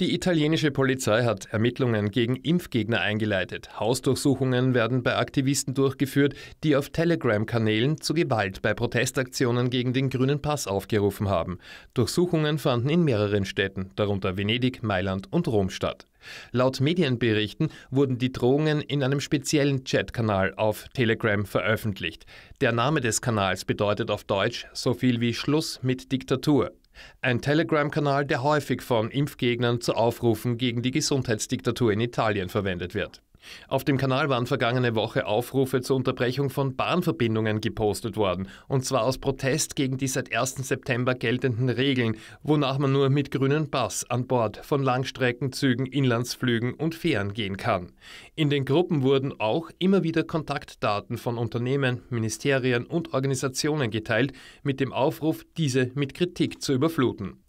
Die italienische Polizei hat Ermittlungen gegen Impfgegner eingeleitet. Hausdurchsuchungen werden bei Aktivisten durchgeführt, die auf Telegram-Kanälen zu Gewalt bei Protestaktionen gegen den grünen Pass aufgerufen haben. Durchsuchungen fanden in mehreren Städten, darunter Venedig, Mailand und Rom statt. Laut Medienberichten wurden die Drohungen in einem speziellen Chatkanal auf Telegram veröffentlicht. Der Name des Kanals bedeutet auf Deutsch so viel wie Schluss mit Diktatur. Ein Telegram-Kanal, der häufig von Impfgegnern zu Aufrufen gegen die Gesundheitsdiktatur in Italien verwendet wird. Auf dem Kanal waren vergangene Woche Aufrufe zur Unterbrechung von Bahnverbindungen gepostet worden, und zwar aus Protest gegen die seit 1. September geltenden Regeln, wonach man nur mit grünem Pass an Bord von Langstreckenzügen, Inlandsflügen und Fähren gehen kann. In den Gruppen wurden auch immer wieder Kontaktdaten von Unternehmen, Ministerien und Organisationen geteilt mit dem Aufruf, diese mit Kritik zu überfluten.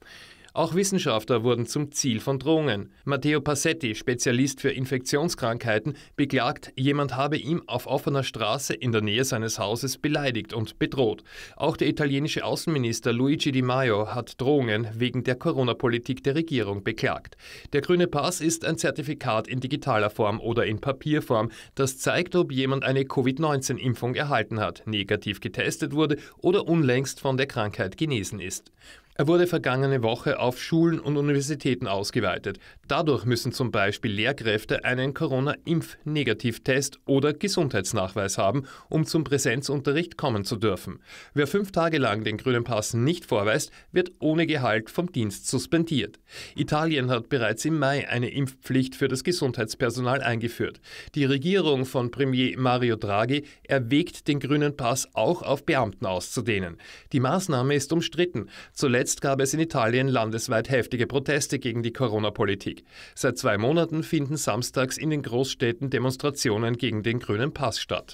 Auch Wissenschaftler wurden zum Ziel von Drohungen. Matteo Passetti, Spezialist für Infektionskrankheiten, beklagt, jemand habe ihm auf offener Straße in der Nähe seines Hauses beleidigt und bedroht. Auch der italienische Außenminister Luigi Di Maio hat Drohungen wegen der Corona-Politik der Regierung beklagt. Der grüne Pass ist ein Zertifikat in digitaler Form oder in Papierform, das zeigt, ob jemand eine Covid-19-Impfung erhalten hat, negativ getestet wurde oder unlängst von der Krankheit genesen ist. Er wurde vergangene Woche auf Schulen und Universitäten ausgeweitet. Dadurch müssen zum Beispiel Lehrkräfte einen Corona-Impf-Negativtest oder Gesundheitsnachweis haben, um zum Präsenzunterricht kommen zu dürfen. Wer fünf Tage lang den grünen Pass nicht vorweist, wird ohne Gehalt vom Dienst suspendiert. Italien hat bereits im Mai eine Impfpflicht für das Gesundheitspersonal eingeführt. Die Regierung von Premier Mario Draghi erwägt, den grünen Pass auch auf Beamten auszudehnen. Die Maßnahme ist umstritten. Zuletzt Zuletzt gab es in Italien landesweit heftige Proteste gegen die Corona-Politik. Seit zwei Monaten finden samstags in den Großstädten Demonstrationen gegen den grünen Pass statt.